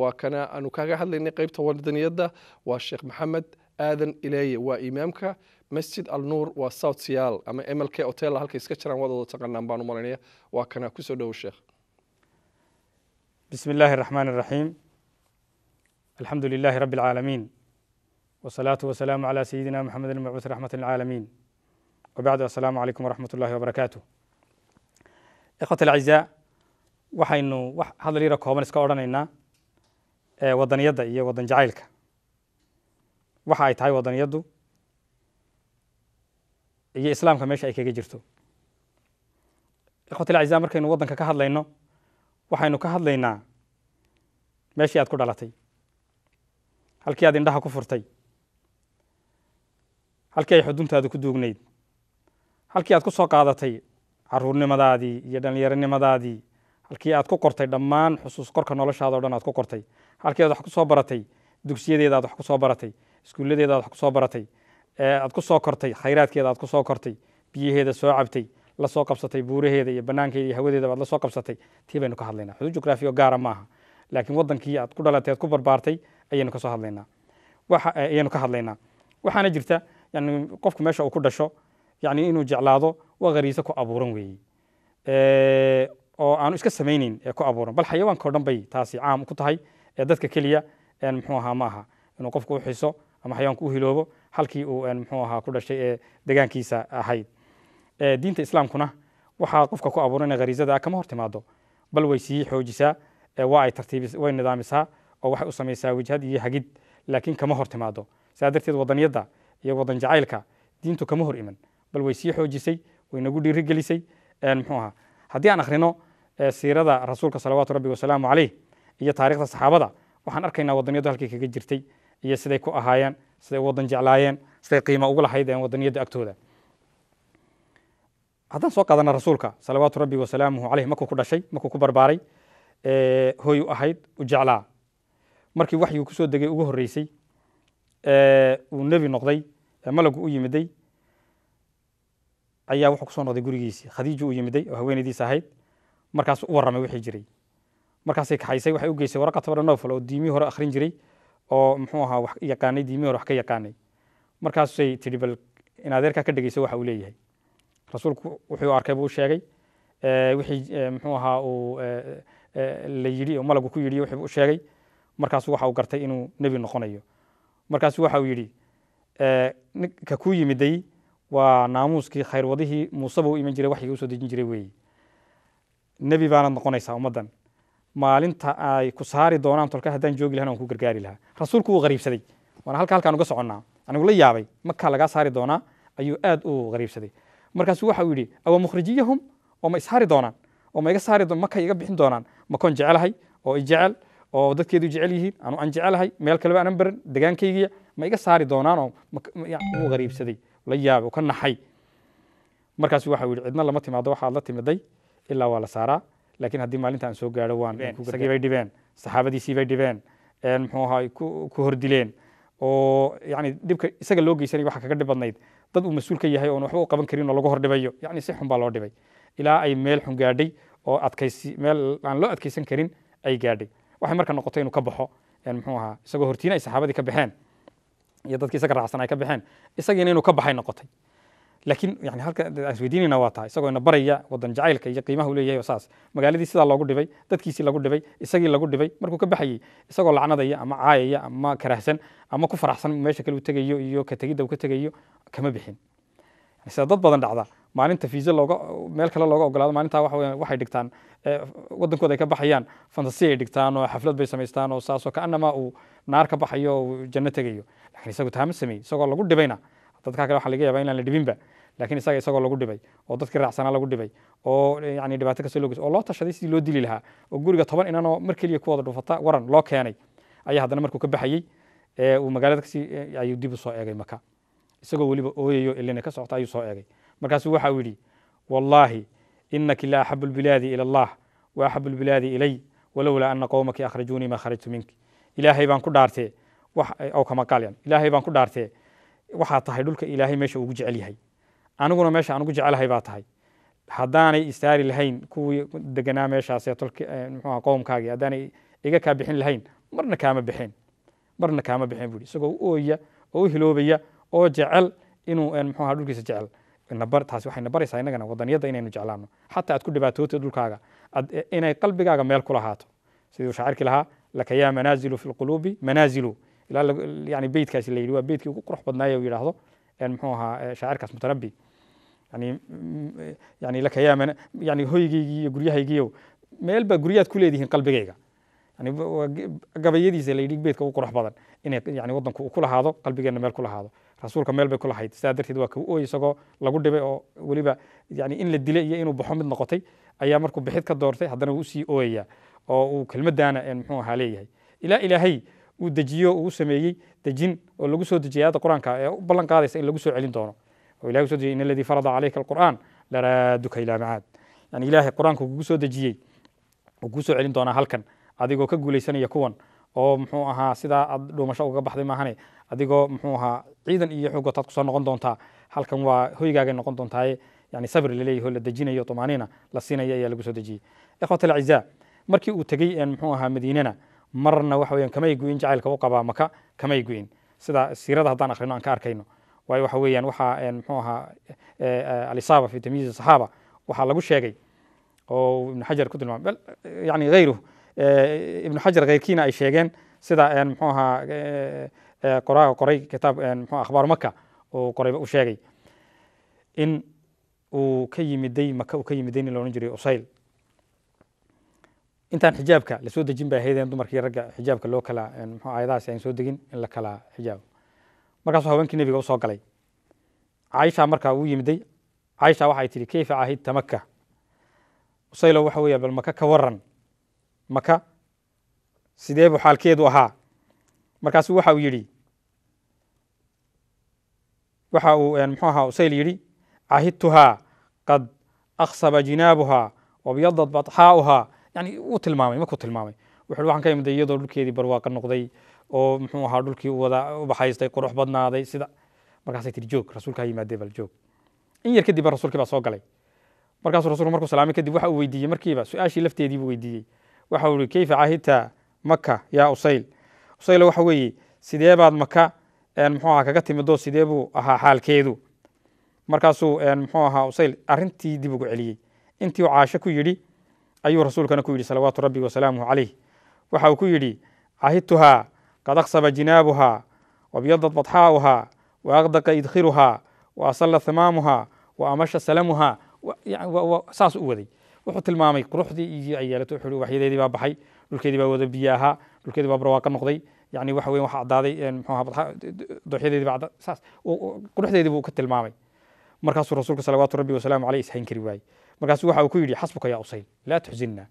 waa kana aanu kaga hadlaynay qaybta wadadaniyadda waa sheekh maxamed aadan ileeye waa imaamka masjid alnuur waa south sial ama mlk hotel halkay iska jiraan wadooda taqaanaan baan u waa kana kusoo dhowo sheekh bismi illaahi araxmaan araxiim alxamdu lilaahi rabbi alcaalamiin wasalaatu wasalaamu calaa sayidina maxamed almabuuth raxmat lcaalamiin wabacdu assalaamu calaykum waraxmat ullahi wabarakaatu ikhwat alacizaa waxaynu wax hadal yara kooban iska odhanaynaa wadaniyadda iyo wadan jacaylka waxa ay tahay wadaniyaddu iyo islaamka meesha ay kaga jirto ikhwat ilacisa markaynu waddanka ka hadlayno waxaynu ka hadlaynaa meeshii aad ku dhalatay halkii aad indhaha ku furtay halkii ay xuduntaadu ku duugnayd halkii aad ku soo qaadatay caruurnimadaadii iyo dhallinyaronimadaadii halkii aad ku qortay dhammaan xusuus korka noloshaada o dhan aad ku qortay halkii aad wax ku soo baratay dugsiyadeeda aad wax ku soo baratay iskuulladeeda aad wax ku baratay aad ku kortay khayraadkeeda aad ku kortay biyaheeda soo cabtay la qabsatay buuraheeda iyo banaankeeda iyo hawadeeda baad la qabsatay tii baynu ka hadlaynaa xuduud jugraafiya gaara maaha laakiin wadankii aad ku dhalatay aad ku barbaartay ayaynu kasoo hadlaynaa ayaynu ka hadlaynaa waxaana jirta yani qofku meesha uu ku dhasho yani inuu jeclaado waa khariise ku abuuran weeye oo aanu iska samayneyn ee ku abuuran bal xayawaanka o dhan bay taasi caam ku tahay ee dadka keliya muxuu ahaa ma aha inuu qofku u xiso ama xayawaanku u hiloobo halkii uu muxuu ahaa ku dhashay ee degaankiisa ahayd diinta islaamkuna waxaa qofka ku abuuran ee khariisada kama hor timaado bal way sii xoojisaa waa ay tartiibis way nidaamisaa oo waxay u samaysaa wajhad iyo hagid laakiin kama hor timaado saa darteed wadaniyadda iyo wadan jacaylka diintu kama hor iman bal way sii xoojisay way nagu dhiirigelisay muxuu ahaa haddii aan akhrino eh, siirada rasuulka salawaatu rabbi wasalaamu caleyh iyo taarikhda saxaabada waxaan arkaynaa wadaniyaddu halkay kaga jirtay iyo siday ku ahaayeen siday u wadan jeclaayeen siday qiima ugu lahaydeen wadaniyadda agtooda haddaan soo qaadana rasuulka salawaatu rabbi wasalaamuhu caleyh markuu ku dhashay markuu ku barbaaray eh, hooyu ahayd u jeclaa markii waxyuu kusoo degay ugu horreysay eh, uu nebi noqday malagu u yimiday ayaa wuxuu kusoo noqday gurigiisii khadiiju u yimiday oo haweenaydiis ahayd markaas u warramay wixii jiray markaasay kaxaysay waxay u geysay waraqat bada oo diimii hore akhrin jiray oo muxuu ahaa wax yaqaanay diimii hore wax ka yaqaanay markaasay tidhi bal in ka dhegeyso waxa uu leeyahay rasuulku wuxuu arkay buu sheegay wixii muxuu ahaa uu la yidhi oo malagu ku yidhi wuxuu sheegay markaasu waxa uu gartay inuu nebi noqonayo markaasu waxa uu yidhi ka kuu yimiday waa naamuuskii khayrwadihii muuseba u iman jiray waxyga usoo dejin jiray weeye nebi baanaad noqonaysaa ummaddan maalinta ay ku saari doonaan tolka haddaan joogi lahan aan ku gargaari lahaa rasuulku wuu qariibsaday waana halka halkaan uga soconnaa anigu la yaabay makaa lagaa saari doonaa ayuu aad u qariibsaday markaasu waxa uu yidhi awa mukhrijiyahum oo ma ishaari doonaan oo ma iga saari makay iga bixin doonaan makoon jecelahay oo i jecel oo dadkeedu jecel yihiin anu aan jecelahay meel kaleba aanan baran degaankaygiya ma iga saari doonaanoo wuu qariibsaday la yaab ka naxay markaas waxa yidhi cidna lama timaado waxaad la timiday ilaa waa la saaraa laakiin haddii maalinta aan soo gaaro waan dhibeen saxaabadiisii bay dhibeen muxuu ahaa ku hordileen oo yani dhibka isaga loo geysanay waxa kaga dhib dad uu mas-uul ka yahay oon waxba u qaban karin oo lagu hordhibayo yani si xun baa loo dhibay ilaa ay meel xun gaadhay oo adkaysi meel aan loo adkaysan karin ay gaadhay waxay marka noqotay inuu ka baxo muxuu ahaa isagoo hortiina ay saxaabadii ka baxeen iyo dadkii isaga raacsan ay ka baxeen isagiina inuu ka baxay noqotay laakiin yani halka aan isweydiinayna waa tahay isagoo ina baraya wadan jacaylka iyo qiimaha uu leeyahay oo saas magaaladii sidaa loogu dhibay dadkiisii lagu dhibay isagii lagu dhibay markuu ka baxayey isagoo lacnadaya ama caayaya ama karahsan ama ku faraxsan meesha kale u tegayo iyo ka tegidda uu ka tegayo kama bixin sida dad badan dhacda maalinta fiisa looga meel kale looga ogolaado maalintaa waxa waxay dhigtaan waddankooda ay ka baxayaan fantasi ay dhigtaan oo xaflad bay samaystaan oo saas oo kaanamaa uu naar ka baxayo o janno tegayo lakin isagu taa ma isagoo lagu dhibayna dadka kale waxa laga yaba inaan la dhibinba lakin isaga isagoo lagu dhibay oo dadkii raacsanaa lagu dhibay oo eh, yani dhibaato kastoo loo oo loo tashaday sidii loo dili lahaa oo guriga toban inanoo mar keliya ku wada waran loo keenay ayaa haddana markuu ka baxayey eh, uu magaalada kasii eh, ayuu dib u eegay maka isagoo weliba ooyayo ilina ka socota ayuu soo eegay markaasuu waxa uu yidhi wallaahi inaki la axabu lbilaadi ila allah waaxabu lbilaadi ilay walowlaa ana qowmaki akhrajuunii ma kharajtu minki ilaahay baan ku dhaartee eh, aw kamaqalyan ilaahay baan ku dhaartee waxaa tahay dhulka ilaahay meesha ugu jecel yahay aniguna meesha anugu jecelahay baa tahay haddaanay istaari lahayn kuwii deganaa meeshaaseeto eh, haddaanay iga kaa bixin lahayn marna kaama bixeen marna kaama bixeen buu yihi isagoo u ooya oo u hiloobaya oo jecel inuu eh, mxuaha dhulkiisa jecel taasi waxay na innagana wadaniyadda inaynu jeclaano xataa aad ku dhibaatootay dhulkaaga inay qalbigaaga meel ku lahaato sidii uu shaacirki lahaa lakayaa manaazilu fi lquluubi manaazilu ilaa yani beytkaasi la yidhi waa beytkii ugu qurux badnaaye yidhaahdo muxuu ahaa shaacirkaas mutarabbi yani yani lakayaa yani hoygaygii iyo guryahaygiiyo meel guryaad ku leedihiin qalbigayga gabayadiisa la yidhi beydka ugu qurux badan inay yani waddanku uu ku lahaado qalbigeenna meel ku lahaado rasuulka meel bay ku lahayd sidaa darteed waa kau ooy isagoo lagu dhibay oo weliba yani in la dilay iyo inuu baxo mid noqotay ayaa markuu bixid ka doortay haddana wuu usii ooyayaa oo uu kelmaddaana mxuu ahaa leeyahay ilaa ilaahay uu dejiyo uu sameeyey dejin oo lagu soo dejiyay aayadda qur-aanka ee u ballan qaadaysa in lagu soo celin doono oo ilahay uso dejiyay in aladii farada calayka alqur'aan laraaduka ilaa macaad yani ilaahay qur-aanka kugu soo dejiyey wuu kuu soo celin doonaa halkan adigoo ka guulaysanaya kuwan oo muxuu ahaa sidaa aad dhuumasho uga baxday maahane adigoo muxuu ahaa ciidan iyo xooggootaad kusoo noqon doontaa halkan waa hoygaagay noqon doontaaye yani sabri laleeyaho la dejinayo tumaaniina la siinaya ayaa lagu soo dejiyey ikhwat markii uu tegey mxuu ahaa madiinana marna waxa weyan kamay guyin jacaylka u qabaa maka kamay guyin sida siirada haddaan akhrino aan ka arkayno waayo waxa weeyaan waxaa mxuu ahaa e, e, alisaaba fi tamyiiz saxaaba waxaa lagu sheegay oo ibnu xajar ku tilmaamay yani hayruhu e, ibnu xajar khayrkiina ay sheegeen sida mxuu ahaa qoraaga qoray kitaab mxu akhbaar maka uu qorayba u sheegay in uu ka yimiday maka uu ka yimiday nin loodhan jiray usayl intaan xijaabka lasoo dejin bay ahayd in dumarkii ragga xijaabka loo kala mxu ayadahaasi aan soo degin in la kala xijaabo markaasuu haweenkii nebiga usoo galay caisha markaa wuu yimiday caisha waxay tihi kayfa cahidta maka usaylo waxa weya bal maka ka waran maka sidee buu xaalkeedu ahaa markaasu waxa uu yidhi waxa uu mxuu ahaa usayl yidhi cahidtuhaa qad akhsaba jinaabuhaa wabyadad badxaa'uhaa yani wuu tilmaamay markuu tilmaamay wuxuu waxaan ka imida iyadoo dhulkeedii barwaaqa noqday oo muxuu ahaa dhulkii wada ubaxaystay qurux badnaaday sida markaasay tiri joog rasuulka ha yimaadee bal joog in yar kadib ba rasuulkii baa soo galay markaasuu rasuulku markuu salaamay kadib waxa uu weydiiyey markiiba su-aashii lafteedii weydiiyey waxa uu ihi kayfa cahidta maka yaa usayl usaylo waxa weeye sidee baad maka muxuu ahaa kaga timidoo sidee buu ahaa xaalkeedu markaasuu muxuu ahaa usayl arrintii dib ugu celiyey intii uu caasho ku yidhi ayuu rasuulkana ku yidhi salawaatu rabbi wasalaamuhu calayh waxa uu ku yidhi cahidtuhaa qad aqsaba jinaabuhaa wabyadad badxaa'uhaa waaqdaqa idkhiruhaa wa asalla hamaamuhaa wa amasha salamuhaa saas u waday wuxuu tilmaamay quruxdii iyo ciyaalatu uxul waxyadeedii baa baxay dhulkeedii baa wada biyo ahaa dhulkeedii baa barwaaqa noqday yani waxa weyan waxa caddaaday muxuu dooxyadeedii baa saas quruxdeedii buu ka tilmaamay markaasuu rasuulku salawaatu rabbi wasalaamu caleyh ishayn kari waayey markaasu waxa uu ku yidhi xasbuka yaa usayl laa tuxsinna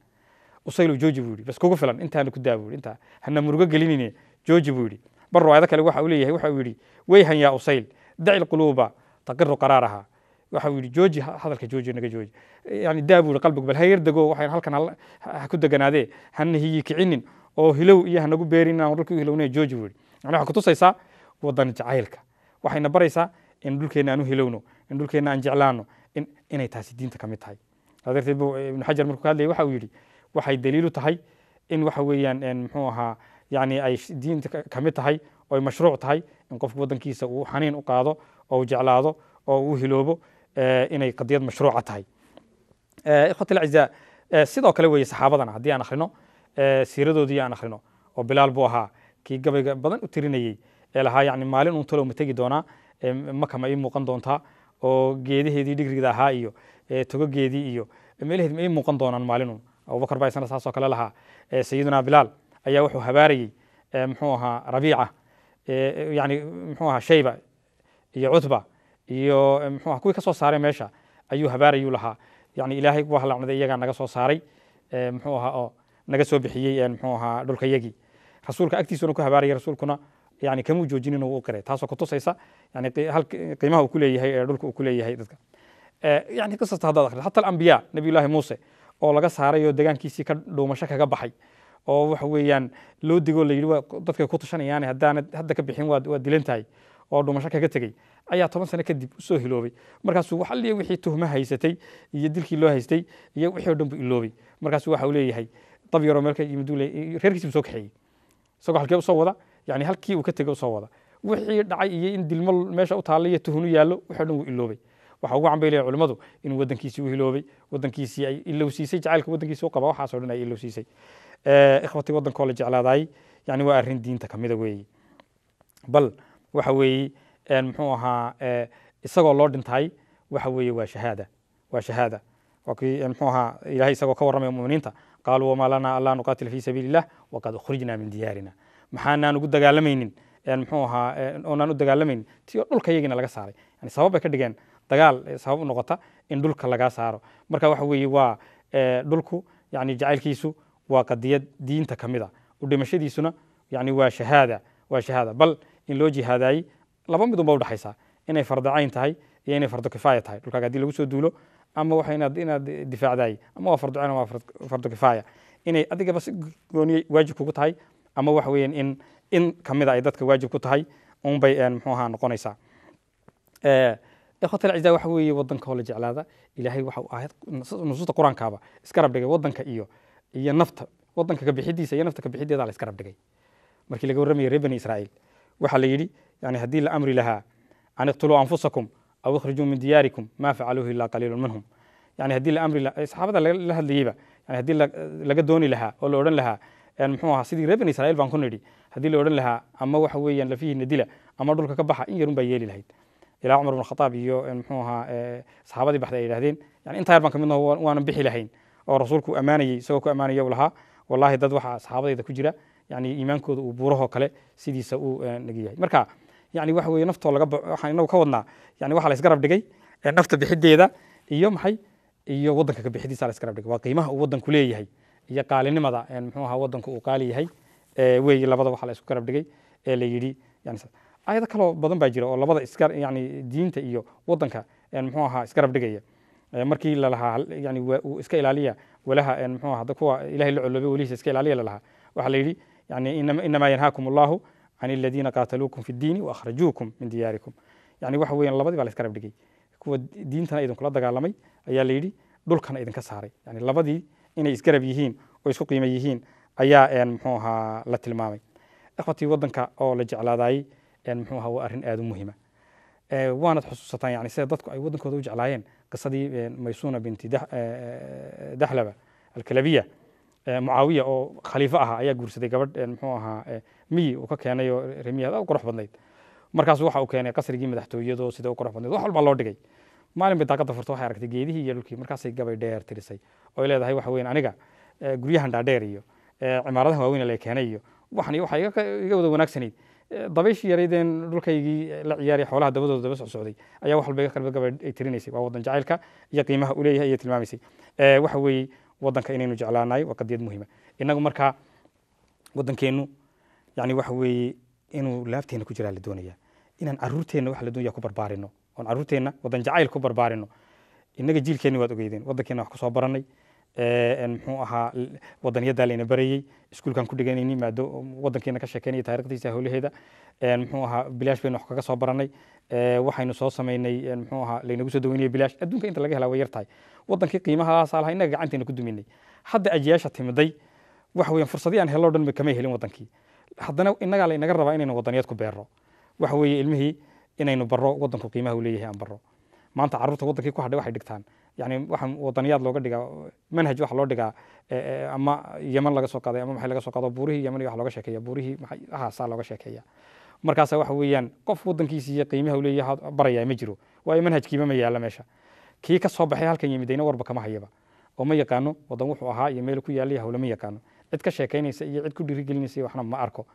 usaylu jooji buu yidhi bas kugu filan intaana ku daa buu yidhi intaa hana murugo gelinine jooji buu yidhi bar riwaayado kale waxa uu leeyahay waxa uu yidhi weyhan yaa usayl daci lquluuba taqiru qaraaraha waxa uu yidhi jooji hadalka jooji naga jooji yani daa buu yidhi qalbigu bal ha dego waxayn halkan ha ku deganaadee hana hiyi kicinin oo hilow iyo hanagu beerin inaan dhulka u hilownaya jooji buu yidhi yani waxay kutusaysaa wadan jacaylka waxayna baraysaa in dhulkeenna aan u hilowno in dhulkeenna aan jeclaano inay taasi diinta ka mid tahay darteed bu eh, ibnu xajar markuu hadlayay waxa uu yidhi waxay daliilu tahay in waxa weeyaan muxuu ahaa yani ay diinta ka tahay oo ay mashruuc tahay in qofku waddankiisa uu xaniin u qaado oo u jeclaado oo uu hiloobo eh, inay qadiyad mashruuca tahay eh, ikhwati lacisa sidoo kale weeye saxaabadana haddii aan akhrino siiradoodii aan akhrino oo bilaal buu ahaa kii gabayga badan u tirinayey ee lahaa yani maalin uun talow ma tegi doonaa maka ma ii muuqan doontaa oo geedaheedii dhigrigda ahaa iyo togogeedii iyo meelaheed ma muuqan doonaan maalinun abubakar baa isna saasoo kale lahaa sayiduna bilaal ayaa wuxuu habaarayey mxuu ahaa rabiica yani mxuu ahaa shayba iyo cutba iyo mxuaha kuwii ka soo saaray meesha ayuu habaarayuu lahaa yani ilaahay waa lacnaday iyagaa naga soo saaray mxuu ahaa oo naga soo bixiyey mxuu ahaa dhulka yagii rasuulka agtiisuna ku habaarayay rasuulkuna yani kama joojin u qiray taasoo kutusaysa yani qiimaha uu kuleeyahay ee dhulka uu kuleeyahay dadka yani qisasta haddaad akhrido xata alambiya nabiyullahi muuse oo laga saaray oo degaankiisii ka dhuumasho kaga baxay oo waxa weeyaan loo digoo la yidhi dadkay ku tashanayaan haddaanad hadda ka bixin waad dilan tahay oo dhuumasho kaga tegey ayaa toban sano kadib usoo hiloobay markaasuu wax alliya wixii tuhmo haysatay iyo dilkii loo haystay iyo wixii o dhan buu iloobay markaasuu waxa uu leeyahay dab yaroo meel ka yimid reerkiisi buu soo kaxeeyey isagoo halkee usoo wada yani halkii uu ka tegey usoo wada wixii dhacay iyo in dilmo meesha u taalla iyo tuhunu yaallo waxo dhan wuu iloobay waxa ugu cambaylay culimmadu inuu waddankiisii u hiloobay waddankiisii ay ilowsiisay jacaylka waddankiisii u qaba waxaasoo dhan ay ilowsiisay ikhwatii waddankoo la jeclaadaay yani waa arrin diinta ka mida weeye bal waxa weeye muxuu ahaa isagoo loo dhintaay waxa weeye waa shahaada waa shahaada muxuu ahaa ilahay isagoo ka warramaya mu'miniinta qaaluu wamaa lanaa an nuqaatila fii sabiili illah waqad ukhrijna min diyaarina maxaanaan ugu dagaalamaynin mxuu ahaa eh, oonaan u dagaalamaynin ti dhulka iyagina laga saaray yani sabab bay ka dhigeen dagaal eh, sabab u noqota in dhulka laga saaro marka waxa weeye waa eh, dhulku yani jacaylkiisu waa qadiyad diinta ka mid a u dhimashadiisuna yani waa shahaada waa shahaada bal in loo jihaadaayey laba mid unba udhexaysa inay fardocayn tahay iyo inay fardo kifaaya tahay dhulkaaga hadii lagu soo duulo ama waa inaad inaad difaacdaay ama waa fardocayn ama waa fardo kifaaya inay adigaba si gooniye waajib kugu tahay ama waxa weyan in in kamida ah ay dadka waajib ku tahay unbay eh, mxuu ahaa noqonaysaa eh, ikhwat alcizaa waxa weeye wadanka oo la jeclaada ilaahay waxa uu ahayd nusuusta qur-aankaaba iska rabdhigay wadanka iyo iyo nafta wadanka kabixidiisa iyo nafta kabixideeda la iska rabdhigay markii laga warramayay reer bani israa'iil waxaa la yidhi yani haddii la amri lahaa an iqtuluu anfusakum aw ikhrijuu min diyaarikum ma facaluuhu ilaa qaliilun minhum yani haddii la amri saxaabada la hadlayeyba yani haddii laga dooni lahaa oo la odhan lahaa sidii reer bani israiil baan ku nidhi haddii la odhan lahaa ama waxa weeyaan lafihiina dila ama dhulka ka baxa in yarun baa yeeli lahayd ilaa cumar bn khadaab iyo mxuu ahaa saxaabadii baxday ay yidhahdeen yani intaa yar baan ka midnah waanan bixi lahayn oo rasuulku uu isagoo ku ammaanaya u lahaa wallahi dad waxaa saxaabadayda ku jira yani iimaankooda uu buurahoo kale sidiisa uu negiyahay marka yani waxa weye naftoo laga waxaan inagu ka wadnaa yani waxaa la dhigay nafta bixideeda iyo maxay iyo waddanka ka bixidiisa la dhigay waa qiimaha uu waddanku leeyahay iyo qaalinimada mxuu aha wadanku uu qaali yahay weeyi labada waxaa la isku garab dhigay ee la yidhi ayado kaloo badan baa jira oo labada yani diinta iyo wadanka mxuu ahaa isgarab dhigaya markii lalahaa yani iska ilaaliya walaha mxuu aha kuwa ilahay la coloobay welihiisa iska ilaaliya lalahaa waxaa la yidhi yani inamaa yanhaakum allahu can aladiina qaataluukum fi ddiini waakhrajuukum min diyaarikum yani waxa weyan labadii baa la isgarab dhigay kuwa diintana idinkula dagaalamay ayaa la yidhi dhulkana idinka saaray yani labadii inay isgarab yihiin oo isku qiima yihiin ayaa mxuu ahaa la tilmaamay ikhwatii wadanka oo la jeclaadayey mxuu aha waa arrin aada u muhiima waanad xusuusataan yani sida dadku ay waddankooda u jeclaayeen qisadii maysuna binti dahlaba alkalabiya mucaawiya oo khaliifo ahaa ayaa guursaday gabadh mxuu ahaa miyi uu ka keenay oo remiyaha aad u qurux badnayd markaas waxa uu keenay qasrigii madaxtooyadoo sida u qurux badnayd wax walbaa loo dhigay maalin bay daaqada furta waxay aragtay geedihii iyo dhulkii markaasay gabay dheer tirisay oy leedahay waxa weyan aniga eh, guryahan dhaadheer iyo eh, cimaaradahan waaweyn la keenay iyo waxan iyo waxaa iga wada wanaagsanayd eh, dabayshii yaraydeen dhulkaygii la ciyaaraya xoolaha dabadooda daba socsocday ayaa wax walba qalbi gabay ay tirinaysay waa wadan jacaylka iyo qiimaha uu leeyahay ayay tilmaamaysay waxa weeye wadanka inaynu jeclaanayo waa qadiyad muhiima innagu markaa wadankeennu yani waxa weeye inuu laabteena ku jiraa la doonaya inaan caruurteenna wax la doonaya ku barbaarino oon caruurteenna wadan jacayl ku barbaarino innaga jiilkeenni waad ogeydeen wadankeenna wax kusoo baranay muxuu ahaa wadanyadaa layna barayey iskuulkan ku dhiganayni maado wadankeena ka sheekeynaya taariikhdiisa howlaheeda muxuu ahaa bilaash baynu wax kaga soo baranay waxaynu soo sameynay muxuu ahaa laynagu soo daweynaya bilaash adduunka inta laga helaa way yartahay wadankii qiimahaasa lahaa innaga gacanteena ku duminay hadda ajiyaasha timiday waxa weeyaan fursadii aan heloo dhan kamay helin wadankii haddana innagaa laynaga rabaa inaynu wadaniyad ku beerro waxa weeye ilmihii inaynu barro wadanku qiimaha uu leeyahay aan barro maanta carruurta wadankii ku hadhay waxay dhigtaan yani waxa wadaniyaad looga dhigaa manhaj waxa loo dhigaa eh, eh, ama yeman laga soo qaaday ama maxay laga soo qaado buurihii yeman iyo waxa looga sheekeeya buurihii ahaasaa looga sheekeeya markaasa waxa weeyaan qof wadankiisi iyo qiimaha uu leeyahay barayaa ma jiro waayo manhajkiiba ma yaalla meesha kii ka soo baxay halkan yimidayna warba kama hayaba oo ma yaqaano wadan wuxuu ahaa iyo meel ku yaalay hawle ma yaqaano cid ka sheekaynaysa iyo cid ku dhiirigelinaysa waxna ma arko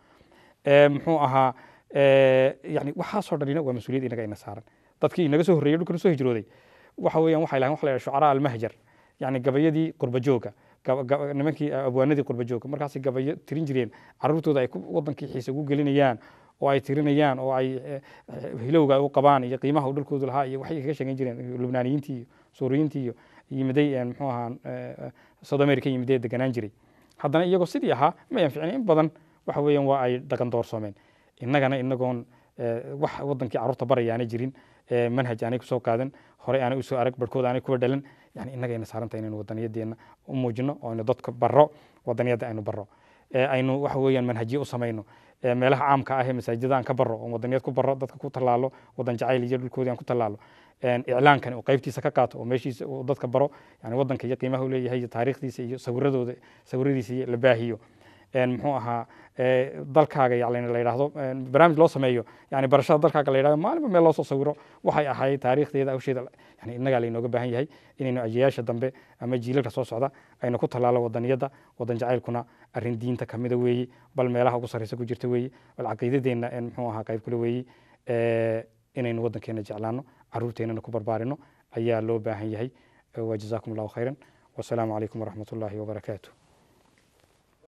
eh, muxuu ahaa Eh, yani waxaasoo dhanina waa mas-uuliyad inaga ina saaran dadkii inaga soo horreyay dhulkana soo hijrooday waxa weeyaan waxay lahayn wax la yidhaha shucaraa almahjar yani gabayadii qurbajooga nimankii eh, abwaanadii qurbajooga markaasay gabayo tirin jireen carruurtooda ay wadankii xiise ugu gelinayaan oo ay tirinayaan oo ay eh, hilowga u qabaan iyo qiimaha uu dhulkoodu lahaa iyo waxay kaga sheegan jireen lubnaaniyiintii iyo suuriyiintii iyo yimiday muxuu ahaa south america yimidee deganaan jiray haddana iyagoo sidii ahaa ma anficin in badan waxa weeyaan waa ay dhaqan doorsoomeen inagana inagoon eh, wax wadankii caruurta barayaana jirin eh, manhaj aanay kusoo qaadan horey aanay usoo arag barhkood aanay kuwa dhalan yani innagayna saaranta inaynu wadaniyadeena u muujino oo dadka baro wadaniyadda aynu baro eh, aynu waxa weeyaan manhajyo u samayno meelaha caamka ah ee masaajidada aan ka baro oon wadaniyad ku baro dadka ku tallaalo wadan jacayl iyo dhulkoodii aan ku tallaalo iclaankani uu qaybtiisa ka qaato oo meeshiisa dadka baro yani wadanka iyo qiimaha u leeyahay iyo taariikhdiisa iyo sawiradooda sawiradiisa iyo la baahiyo muxuu ahaa eh, dalkaaga yani la yidhaahdo barnaamij loo sameeyo yani barashada dalkaaga la yidhahdo maalinba meel loo soo sawiro waxay ahayd taariikhdeeda awsheeda yani innagaa laynooga baahan yahay inaynu ajiyaasha dambe ama jiilalka soo socda aynu ku tallaalo wadaniyadda wadan jacaylkuna arrin diinta kamida weeyi bal meelaha ugu sarreysa ku jirta weeyi bal caqiidadeenna muxuu ahaa qayb kule weeyi eh, inaynu waddankeena jeclaano carruurteennana ku barbaarino ayaa loo baahan yahay wa jazaakum allahu khayran wasalaamu calaykum waraxmat wabarakaatu